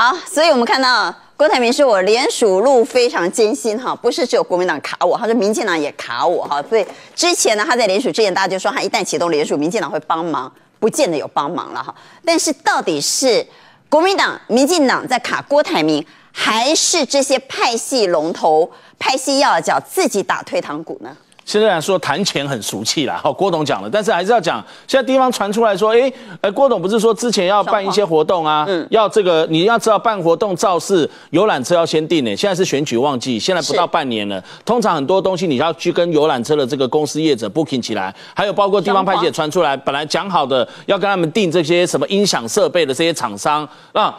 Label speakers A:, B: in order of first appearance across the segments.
A: 好，所以我们看到郭台铭说，我联署路非常艰辛哈，不是只有国民党卡我，他说民进党也卡我哈。所以之前呢，他在联署之前，大家就说他一旦启动联署，民进党会帮忙，不见得有帮忙了哈。但是到底是国民党、民进党在卡郭台铭，还是这些派系龙头、派系要角自己打退堂鼓呢？
B: 现在来说谈钱很俗气了，好，郭总讲了，但是还是要讲。现在地方传出来说，哎，哎，郭总不是说之前要办一些活动啊，要这个你要知道办活动造势，游览车要先订呢。现在是选举旺季，现在不到半年了，通常很多东西你要去跟游览车的这个公司业者 booking 起来，还有包括地方派系也传出来，本来讲好的要跟他们订这些什么音响设备的这些厂商啊。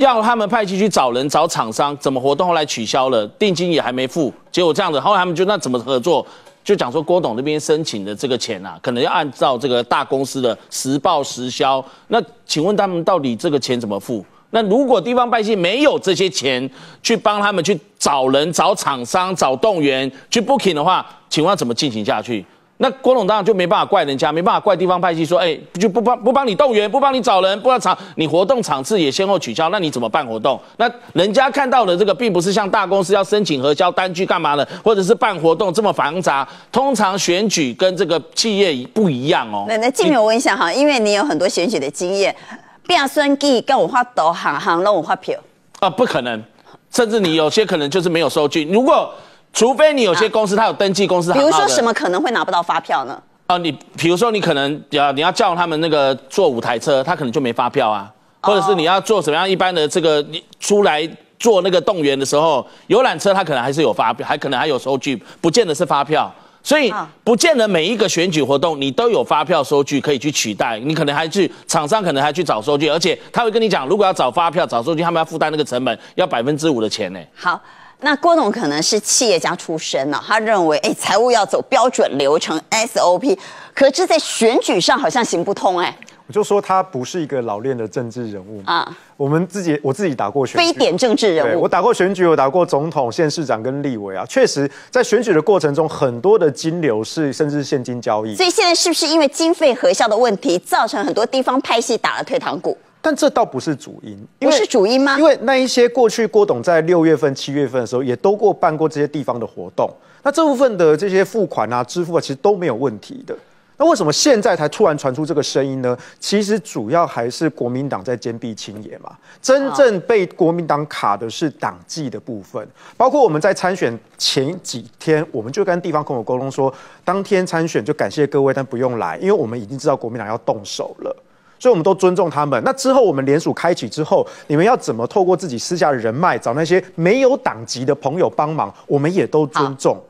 B: 要他们派系去找人、找厂商怎么活动，后来取消了，定金也还没付，结果这样子。后来他们就那怎么合作，就讲说郭董那边申请的这个钱啊，可能要按照这个大公司的实报实销。那请问他们到底这个钱怎么付？那如果地方派系没有这些钱去帮他们去找人、找厂商、找动员去 booking 的话，请问要怎么进行下去？那郭董当然就没办法怪人家，没办法怪地方派系说，哎，就不帮不帮你动员，不帮你找人，不帮场，你活动场次也先后取消，那你怎么办活动？那人家看到的这个，并不是像大公司要申请核销单据干嘛的，或者是办活动这么繁杂。通常选举跟这个企业不一样哦。那静平，我
A: 问一下哈，因为你有很多选举的经验，变选举跟我画导行行，让我画票
B: 啊，不可能，甚至你有些可能就是没有收据，如果。除非你有些公司，它有登记公司。比如说，什
A: 么可能会拿不到发票呢？
B: 啊，你比如说，你可能要你要叫他们那个坐五台车，他可能就没发票啊。或者是你要做什么样一般的这个你出来做那个动员的时候，游览车他可能还是有发票，还可能还有收据，不见得是发票。所以，不见得每一个选举活动你都有发票收据可以去取代。你可能还去厂商，可能还去找收据，而且他会跟你讲，如果要找发票找收据，他们要负担那个成本，要百分之五的钱呢。
A: 好。那郭总可能是企业家出身呢，他认为，哎，财务要走标准流程 SOP，可是，在选举上好像行不通哎。
C: 我就说他不是一个老练的政治人物啊。我们自己，我自己打过选，非典政治人物。我打过选举，我打过总统、县市长跟立委啊。确实，在选举的过程中，很多的金流是甚至现金交易。所以
A: 现在是不是因为经费核销的问题，造成很多地方派戏打了退堂鼓？
C: 但这倒不是主因，
A: 不是主因
C: 吗？因为那一些过去郭董在六月份、七月份的时候，也都过办过这些地方的活动，那这部分的这些付款啊、支付啊，其实都没有问题的。那为什么现在才突然传出这个声音呢？其实主要还是国民党在坚壁清野嘛。真正被国民党卡的是党纪的部分，包括我们在参选前几天，我们就跟地方跟我沟通说，当天参选就感谢各位，但不用来，因为我们已经知道国民党要动手了。所以我们都尊重他们。那之后我们联署开启之后，你们要怎么透过自己私下的人脉找那些没有党籍的朋友帮忙？我们也都尊重。